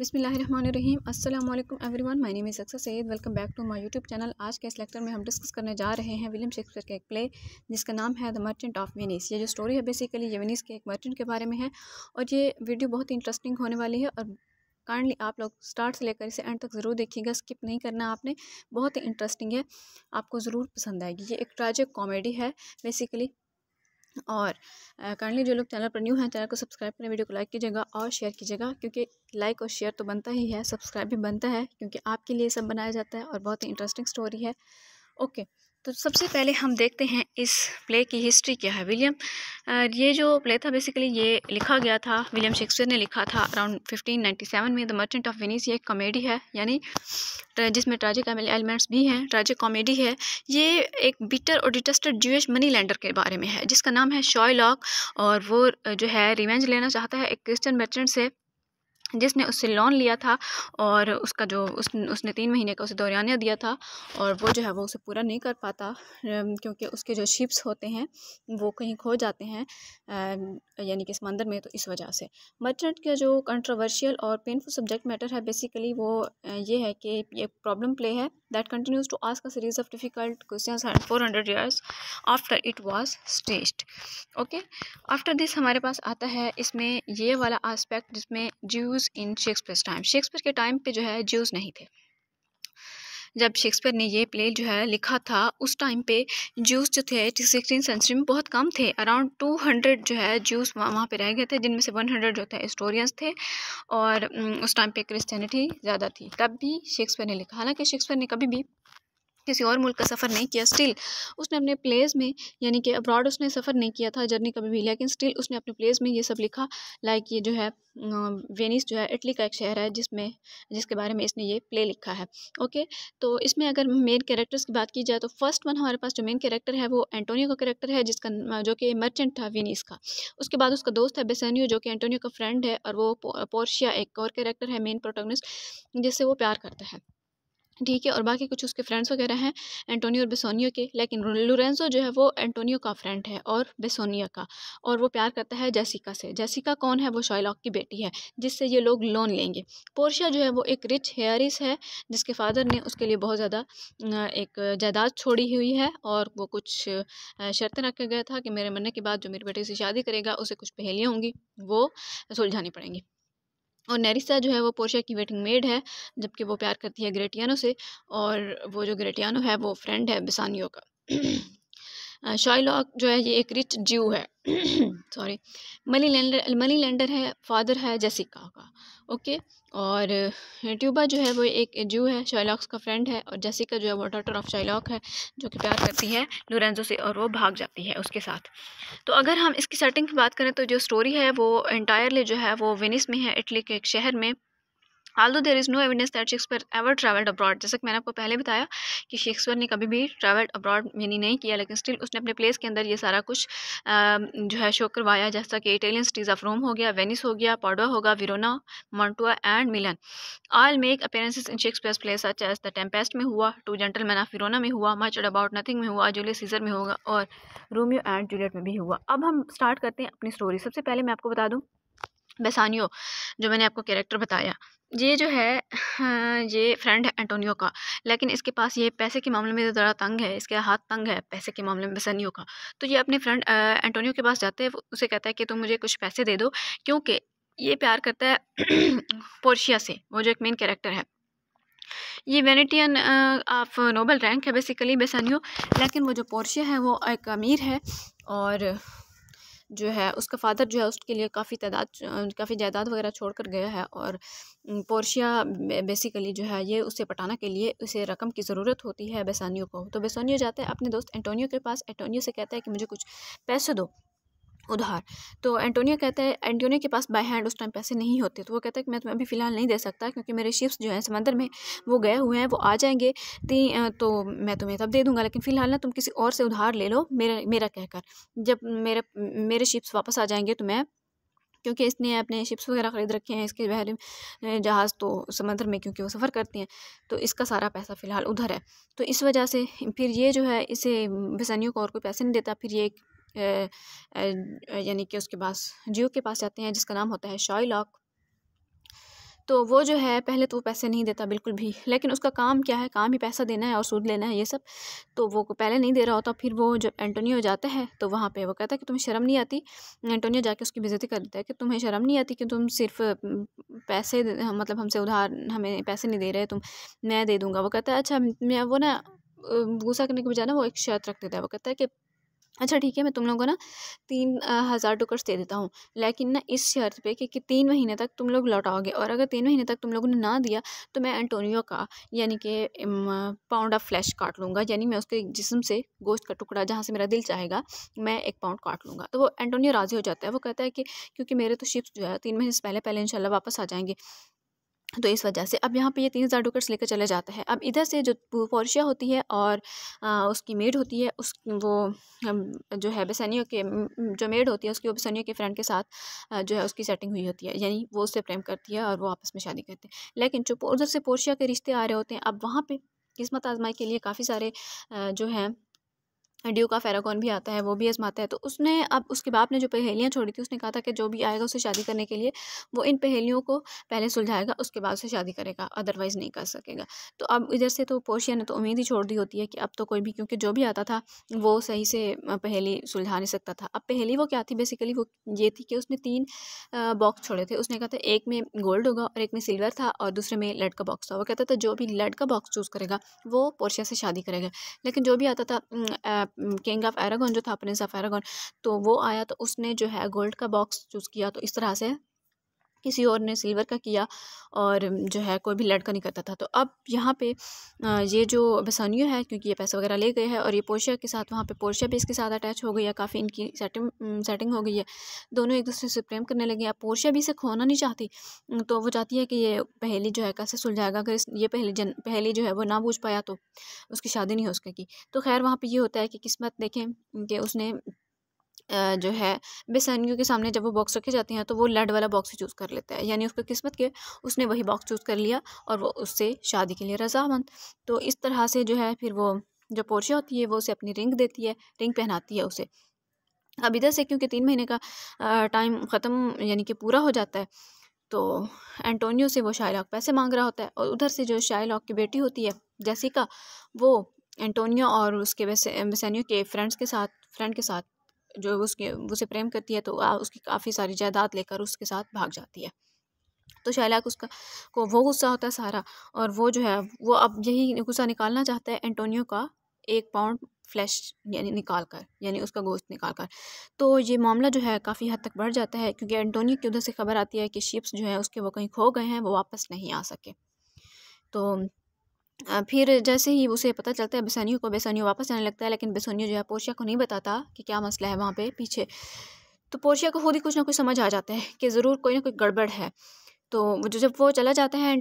बिसमीम अल्लाम everyone my name is अक्सर सैद welcome back to my YouTube channel आज के इस लेक्चर में हम डिस्कस करने जा रहे हैं विलियम शेक्सपियर के एक प्ले जिसका नाम है द मर्चेंट ऑफ वेनिस ये जो स्टोरी है बेसिकली ये वेनिस के एक मर्चेंट के बारे में है और ये वीडियो बहुत ही इंटरेस्टिंग होने वाली है और काइंडली आप लोग स्टार्ट से लेकर इसे एंड तक ज़रूर देखिएगा स्किप नहीं करना आपने बहुत ही इंटरेस्टिंग है आपको ज़रूर पसंद आएगी ये एक ट्रैजिक कॉमेडी है बेसिकली और काइंडली जो लोग चैनल पर न्यू हैं चैनल को सब्सक्राइब करें वीडियो को लाइक कीजिएगा और शेयर कीजिएगा क्योंकि लाइक और शेयर तो बनता ही है सब्सक्राइब भी बनता है क्योंकि आपके लिए सब बनाया जाता है और बहुत ही इंटरेस्टिंग स्टोरी है ओके तो सबसे पहले हम देखते हैं इस प्ले की हिस्ट्री क्या है विलियम ये जो प्ले था बेसिकली ये लिखा गया था विलियम शेक्सपियर ने लिखा था अराउंड 1597 में द मर्चेंट ऑफ वेनिस ये एक कॉमेडी है यानी जिसमें ट्राजिक एलिमेंट्स भी हैं ट्राजिक कॉमेडी है ये एक बिटर और डिटेस्टेड जूश मनी लैंडर के बारे में है जिसका नाम है शॉय लॉक और वो जो है रिवेंज लेना चाहता है एक क्रिश्चियन मर्चेंट से जिसने उससे लोन लिया था और उसका जो उस उसने तीन महीने का उसे दौरानिया दिया था और वो जो है वो उसे पूरा नहीं कर पाता क्योंकि उसके जो शिप्स होते हैं वो कहीं खो जाते हैं यानी कि समंदर में तो इस वजह से मर्चेंट का जो कंट्रोवर्शियल और पेनफुल सब्जेक्ट मैटर है बेसिकली वो ये है कि ये प्रॉब्लम प्ले है that continues to ask a series of difficult question four hundred years after it was staged okay after this हमारे पास आता है इसमें ये वाला आस्पेक्ट जिसमें Jews Jews in Shakespeare time Shakespeare के टाइम पे जो है ज्यूज नहीं थे जब शेक्सपियर ने ये प्ले जो है लिखा था उस टाइम पे जूस जो थे सिक्सटीन सेंचुरी में बहुत कम थे अराउंड टू हंड्रेड जो है जूस वहाँ पे रह गए थे जिनमें से वन हंड्रेड जो थे हिस्टोरियंस थे और उस टाइम पे क्रिश्चियनिटी ज़्यादा थी तब भी शेक्सपियर ने लिखा हालांकि शेक्सपियर ने कभी भी किसी और मुल्क का सफ़र नहीं किया स्टिल उसने अपने प्लेस में यानी कि अब्रॉड उसने सफ़र नहीं किया था जर्नी कभी भी लेकिन स्टिल उसने अपने प्लेस में ये सब लिखा लाइक ये जो है वेनिस जो है इटली का एक शहर है जिसमें जिसके बारे में इसने ये प्ले लिखा है ओके तो इसमें अगर मेन कैरेक्टर्स की बात की जाए तो फर्स्ट वन हमारे पास जो मेन कैरेक्टर है वो एंटोनियो का कैरेक्टर है जिसका जो कि मर्चेंट था वेनिस का उसके बाद उसका दोस्त है बेसनियो जो कि एंटोनियो का फ्रेंड है और वो पोर्शिया एक और कैरेक्टर है मेन प्रोटोगनिस्ट जिससे वो प्यार करता है ठीक है और बाकी कुछ उसके फ्रेंड्स वगैरह हैं एंटोनियो और बेसोनियो के लेकिन लोरेंजो जो है वो एंटोनियो का फ्रेंड है और बेसोनिया का और वो प्यार करता है जैसिका से जैसिका कौन है वो शॉयलॉक की बेटी है जिससे ये लोग लोन लेंगे पोर्शिया जो है वो एक रिच हेयरिस है जिसके फादर ने उसके लिए बहुत ज़्यादा एक जायदाद छोड़ी हुई है और वो कुछ शर्तें रखा गया था कि मेरे मरने के बाद जो मेरे बेटे से शादी करेगा उसे कुछ पहेलियाँ होंगी वो सुलझानी पड़ेंगी और नैरिसा जो है वो पोर्शिया की वेटिंग मेड है जबकि वो प्यार करती है ग्रेटियानो से और वो जो ग्रेटियानो है वो फ्रेंड है बिसानियो का शाइलॉक जो है ये एक रिच ज्यू है sorry money lender money lender है फादर है जेसिका का ओके और ट्यूबा जो है वो एक ज्यू है शाइलॉक्स का फ्रेंड है और जेसिका जो है वो डॉटर ऑफ शाइलॉक है जो कि प्यार करती है लोरेंजो से और वो भाग जाती है उसके साथ तो अगर हम इसकी सेटिंग की बात करें तो जो स्टोरी है वो इंटायरली जो है वो वेनिस में है इटली के एक शहर में हाल दो there is no evidence that Shakespeare ever travelled abroad जैसे कि मैंने आपको पहले बताया कि शेक्सपियर ने कभी भी ट्रैवल्ड अब्रॉड यानी नहीं किया लेकिन स्टिल उसने अपने प्लेस के अंदर ये सारा कुछ आ, जो है शो करवाया जैसा कि इटालियन सिटीज़ ऑफ रोम हो गया वेनिस हो गया पाडवा होगा Verona Mantua and Milan all make appearances in Shakespeare plays such as the Tempest में हुआ two gentlemen of Verona में हुआ मच अबाउट नथिंग में हुआ जूलियस सीजर में होगा और रोमियो एंड जूलियट में भी हुआ अब हम स्टार्ट करते हैं अपनी स्टोरी सबसे पहले मैं आपको बता दूँ बेसानियो जो मैंने आपको कैरेक्टर बताया ये जो है हाँ, ये फ्रेंड है एंटोनियो का लेकिन इसके पास ये पैसे के मामले में तो ज़रा तंग है इसके हाथ तंग है पैसे के मामले में बेसानियो का तो ये अपने फ्रेंड एंटोनियो के पास जाते हैं उसे कहता है कि तुम मुझे कुछ पैसे दे दो क्योंकि ये प्यार करता है पोर्शिया से वो जो एक मेन कैरेक्टर है ये वेनेटियन ऑफ नोबल रैंक है बेसिकली बेसानियो लेकिन वो जो पोर्शिया है वो एक अमीर है और जो है उसका फ़ादर जो है उसके लिए काफ़ी तादाद काफ़ी जायदाद वगैरह छोड़ कर गया है और पोर्शिया बेसिकली जो है ये उसे पटाना के लिए उसे रकम की ज़रूरत होती है बेसानियों को तो बेसानियो जाता है अपने दोस्त एंटोनियो के पास एंटोनियो से कहता है कि मुझे कुछ पैसे दो उधार तो एंटोनियो कहता है एंटोनियो के पास बाय हैंड उस टाइम पैसे नहीं होते तो वो कहता है कि मैं तुम्हें अभी फ़िलहाल नहीं दे सकता क्योंकि मेरे शिप्स जो हैं समंदर में वो गए हुए हैं वो आ जाएंगे ती तो मैं तुम्हें तब दे दूंगा लेकिन फ़िलहाल ना तुम किसी और से उधार ले लो मेरा मेरा कहकर जब मेरे मेरे शिप्स वापस आ जाएंगे तो मैं क्योंकि इसने अपने शिप्स वगैरह ख़रीद रखे हैं इसके बहरे जहाज़ तो समंदर में क्योंकि वो सफ़र करती हैं तो इसका सारा पैसा फ़िलहाल उधर है तो इस वजह से फिर ये जो है इसे बिसनियों को और कोई पैसे नहीं देता फिर ये यानी कि उसके पास जियो के पास जाते हैं जिसका नाम होता है शॉयलॉक तो वो जो है पहले तो वो पैसे नहीं देता बिल्कुल भी लेकिन उसका काम क्या है काम ही पैसा देना है और सूद लेना है ये सब तो वो पहले नहीं दे रहा होता फिर वो जब एंटोनियो जाता है तो वहाँ पे वो कहता है कि तुम्हें शर्म नहीं आती एंटोनियो जाके उसकी बेजती कर देता है कि तुम्हें शर्म नहीं आती कि तुम सिर्फ पैसे मतलब हमसे उधार हमें पैसे नहीं दे रहे तुम मैं दे दूँगा वो कहता है अच्छा मैं वो ना गुस्सा करने के बजाय ना वो एक शर्त रख देता है वो कहता है कि अच्छा ठीक है मैं तुम लोगों को ना तीन हज़ार टुकर्स दे देता हूँ लेकिन ना इस शर्त पे कि, कि तीन महीने तक तुम लोग लौटाओगे और अगर तीन महीने तक तुम लोगों ने ना दिया तो मैं एंटोनियो का यानी कि पाउंड ऑफ फ्लैश काट लूँगा यानी मैं उसके जिसम से गोश्त का टुकड़ा जहाँ से मेरा दिल चाहेगा मैं एक पाउंड काट लूँगा तो वो एंटोनियो राज़ी हो जाता है वो कहता है कि क्योंकि मेरे तो शिप्स जो है तीन महीने से पहले पहले इनशाला वापस आ जाएंगे तो इस वजह से अब यहाँ पे ये तीन हज़ार डुकट्स लेकर चले जाता है अब इधर से जो पोर्शिया होती है और आ, उसकी मेड होती है उस वो जो है बेसैनियों के जो मेड होती है उसकी वो के फ्रेंड के साथ जो है उसकी सेटिंग हुई होती है यानी वो उससे प्रेम करती है और वो आपस में शादी करते हैं लेकिन जो उधर से पोर्शिया के रिश्ते आ रहे होते हैं अब वहाँ पर किस्मत आजमाई के लिए काफ़ी सारे जो हैं ड्यू का फेराकॉन भी आता है वो भी आजमाता है तो उसने अब उसके बाप ने जो पहेलियाँ छोड़ी थी उसने कहा था कि जो भी आएगा उसे शादी करने के लिए वो इन पहेलियों को पहले सुलझाएगा उसके बाद उसे शादी करेगा अदरवाइज़ नहीं कर सकेगा तो अब इधर से तो पोशिया ने तो उम्मीद ही छोड़ दी होती है कि अब तो कोई भी क्योंकि जो भी आता था वो सही से पहेली सुलझा नहीं सकता था अब पहेली वो क्या थी बेसिकली वो ये थी कि उसने तीन बॉक्स छोड़े थे उसने कहा था एक में गोल्ड होगा और एक में सिल्वर था और दूसरे में लड का बॉक्स था वो कहता था जो भी लड का बॉक्स चूज़ करेगा वो पोशिया से शादी करेगा लेकिन जो भी आता था किंग ऑफ एरागॉन जो था प्रिंस ऑफ एरागोन तो वो आया तो उसने जो है गोल्ड का बॉक्स चूज़ किया तो इस तरह से किसी और ने सिल्वर का किया और जो है कोई भी लड़का नहीं करता था तो अब यहाँ पे ये जो बसानियो है क्योंकि ये पैसा वगैरह ले गए हैं और ये पोर्शिया के साथ वहाँ पे पोर्शिया भी इसके साथ अटैच हो गई है काफ़ी इनकी सेटिंग सेटिंग हो गई है दोनों एक दूसरे से प्रेम करने लगे अब पोर्शिया भी इसे खोना नहीं चाहती तो वो चाहती है कि ये पहली जो है कैसे सुलझाएगा अगर ये पहली जन पहली जो है वो ना बूझ पाया तो उसकी शादी नहीं हो सकेगी तो खैर वहाँ पर ये होता है कि किस्मत देखें कि उसने जो है बेसैनियों के सामने जब वो बॉक्स रखे जाते हैं तो वो लड वाला बॉक्स चूज़ कर लेता है यानी उसकी किस्मत के उसने वही बॉक्स चूज़ कर लिया और वो उससे शादी के लिए रजामंद तो इस तरह से जो है फिर वो जो पोर्शिया होती है वो उसे अपनी रिंग देती है रिंग पहनाती है उसे अब इधर से क्योंकि तीन महीने का टाइम ख़त्म यानी कि पूरा हो जाता है तो एंटोनियो से वो शाहलॉक पैसे मांग रहा होता है और उधर से जो शाहलॉक की बेटी होती है जैसिका वो एंटोनियो और उसके बेसैनियो के फ्रेंड्स के साथ फ्रेंड के साथ जो उसके उसे प्रेम करती है तो उसकी काफ़ी सारी जायदाद लेकर उसके साथ भाग जाती है तो शैलाक उसका को वो गुस्सा होता है सारा और वो जो है वो अब यही गुस्सा निकालना चाहता है एंटोनियो का एक पाउंड फ्लैश यानी निकाल कर यानी उसका गोश्त निकाल कर तो ये मामला जो है काफ़ी हद तक बढ़ जाता है क्योंकि एंटोनियो की उधर से खबर आती है कि शिप्स जो है उसके वो कहीं खो गए हैं वो वापस नहीं आ सके तो फिर जैसे ही उसे पता चलता है बेसैनियों को बेसैनियों वापस आने लगता है लेकिन बेसैनियों जो है पोर्शिया को नहीं बताता कि क्या मसला है वहाँ पे पीछे तो पोर्शिया को खुद ही कुछ ना कुछ समझ आ जाता है कि ज़रूर कोई ना कोई गड़बड़ है तो जब वो चला जाता है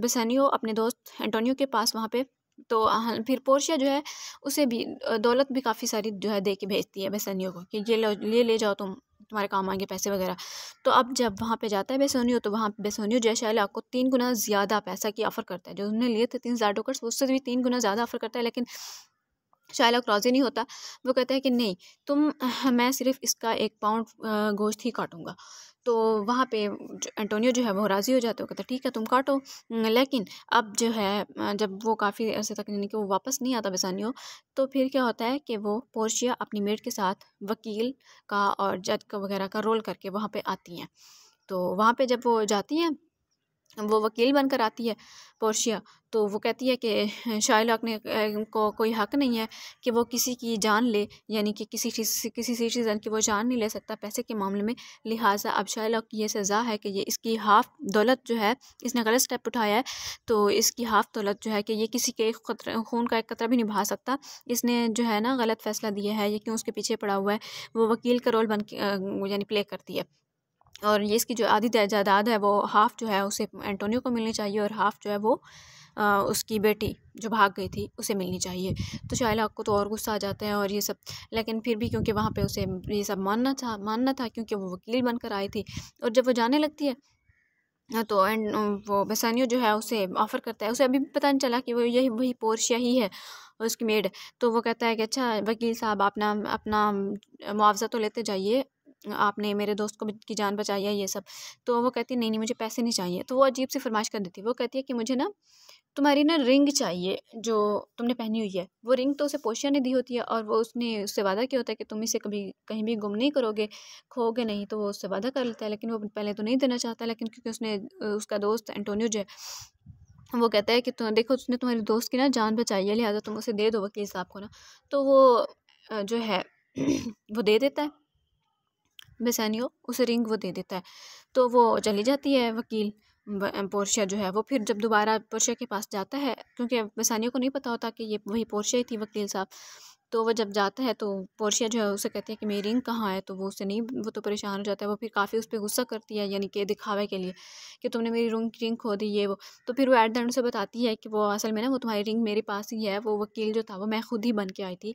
बेसैनियो अपने दोस्त एंटोनियो के पास वहाँ पर तो फिर पोर्शिया जो है उसे भी दौलत भी काफ़ी सारी जो है दे के भेजती है बेसैनियो को कि ये ले ये ले जाओ तुम तुम्हारे काम आएंगे पैसे वगैरह तो अब जब वहाँ पे जाता है बेसोनियो तो वहाँ बेसोनियो जैश अल आपको तीन गुना ज़्यादा पैसा की ऑफ़र करता है जो उन्होंने लिए थे तीन हज़ार डोकर्स उससे भी तीन गुना ज़्यादा ऑफ़र करता है लेकिन शायला क्रॉजी नहीं होता वो कहता है कि नहीं तुम मैं सिर्फ़ इसका एक पाउंड गोश्त ही काटूंगा तो वहाँ पे एंटोनियो जो है वो राज़ी हो जाते हो कहते ठीक है तुम काटो लेकिन अब जो है जब वो काफ़ी अरसे तक यानी कि वो वापस नहीं आता बेसानियो तो फिर क्या होता है कि वो पोर्शिया अपनी मेड के साथ वकील का और जज का वगैरह का रोल करके वहाँ पर आती हैं तो वहाँ पर जब वो जाती हैं वो वकील बनकर आती है पोर्शिया तो वो कहती है कि शाहलाक ने को कोई हक नहीं है कि वो किसी की जान ले यानी कि किसी किसी सिटीज़न की वो जान नहीं ले सकता पैसे के मामले में लिहाजा अब शाहलाक की ये सज़ा है कि ये इसकी हाफ़ दौलत जो है इसने गलत स्टेप उठाया है तो इसकी हाफ़ दौलत जो है कि ये किसी के खून का एक कतरा भी निभा सकता इसने जो है ना गलत फ़ैसला दिया है ये क्यों उसके पीछे पड़ा हुआ है वो वकील का रोल बन यानी प्ले करती है और ये इसकी जो आधी जायदाद है वो हाफ़ जो है उसे एंटोनियो को मिलनी चाहिए और हाफ़ जो है वो आ, उसकी बेटी जो भाग गई थी उसे मिलनी चाहिए तो शाइला को तो और गुस्सा आ जाता है और ये सब लेकिन फिर भी क्योंकि वहाँ पे उसे ये सब मानना था मानना था क्योंकि वो वकील बनकर आई थी और जब वो जाने लगती है हाँ, तो एंड वो बेसानियो जो है उसे ऑफ़र करता है उसे अभी भी पता नहीं चला कि वो यही वही पोर्शिया ही है उसकी मेड तो वो कहता है कि अच्छा वकील साहब अपना अपना मुआवजा तो लेते जाइए आपने मेरे दोस्त को की जान बचाई है ये सब तो वो कहती है नहीं नहीं मुझे पैसे नहीं चाहिए तो वो अजीब सी फरमाइश कर देती है वो कहती है कि मुझे ना तुम्हारी ना रिंग चाहिए जो तुमने पहनी हुई है वो रिंग तो उसे पोशिया ने दी होती है और वो उसने उससे वादा किया होता है कि तुम इसे कभी कहीं भी गुम नहीं करोगे खोगे नहीं तो वो उससे वादा कर लेता है लेकिन वो पहले तो नहीं देना चाहता लेकिन क्योंकि उसने उसका दोस्त एंटोनियो जो है वो कहता है कि तुम तो देखो उसने तुम्हारे दोस्त की ना जान बचाई है लिहाजा तुम उसे दे दो वकील साहब को ना तो वो जो है वो दे देता है बेसैनियो उसे रिंग वो दे देता है तो वो चली जाती है वकील पोर्शिया जो है वो फिर जब दोबारा पोर्शिया के पास जाता है क्योंकि बेसानियों को नहीं पता होता कि ये वही पोर्शिया ही थी वकील साहब तो वह जब जाता है तो पोर्शिया जो है उसे कहती है कि मेरी रिंग कहाँ है तो वो उसे नहीं वो तो परेशान हो जाता है वो फिर काफ़ी उस पर गुस्सा करती है यानी कि दिखावे के लिए कि तुमने मेरी रिंग रिंग खो दी ये वो तो फिर वो एट द एंड उसे बताती है कि वो असल में ना वो तुम्हारी रिंग मेरे पास ही है वो वकील जो था वो मैं खुद ही बन के आई थी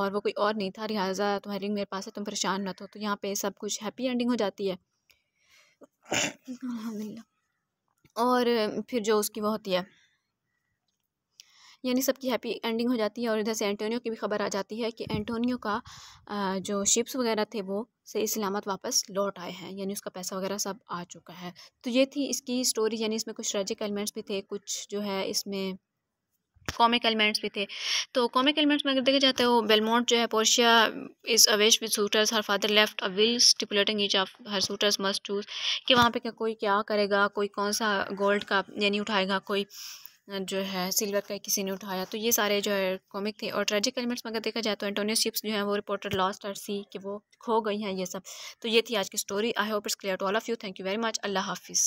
और वो कोई और नहीं था लिहाजा तुम्हारी रिंग मेरे पास है तुम परेशान मत हो तो यहाँ पर सब कुछ हैप्पी एंडिंग हो जाती है अलहमदिल्ला और फिर जो उसकी वो होती है यानी सबकी हैप्पी एंडिंग हो जाती है और इधर से एंटोनियो की भी खबर आ जाती है कि एंटोनियो का जो शिप्स वगैरह थे वो से सलामत वापस लौट आए हैं यानी उसका पैसा वगैरह सब आ चुका है तो ये थी इसकी स्टोरी यानी इसमें कुछ ट्रेजिक एलिमेंट्स भी थे कुछ जो है इसमें कॉमिक एलिमेंट्स भी थे तो कॉमिक एलिमेंट्स में अगर देखा जाता है वो बेलमोंट जो है Portia is awash with suitors her father left a will stipulating each of her suitors must choose कि वहाँ पे क्या कोई क्या करेगा कोई कौन सा गोल्ड का यानी उठाएगा कोई जो है सिल्वर का किसी ने उठाया तो ये सारे जो है कॉमिक थे और ट्रेजिक एलिमेंट्स में अगर देखा जाए तो एंटोनियो शिप्स जो है वो रिपोर्टर लॉस्ट आर सी कि वो खो गई हैं ये सब तो ये थी आज की story I hope it's clear to all of you thank you very much अल्लाह हाफिज़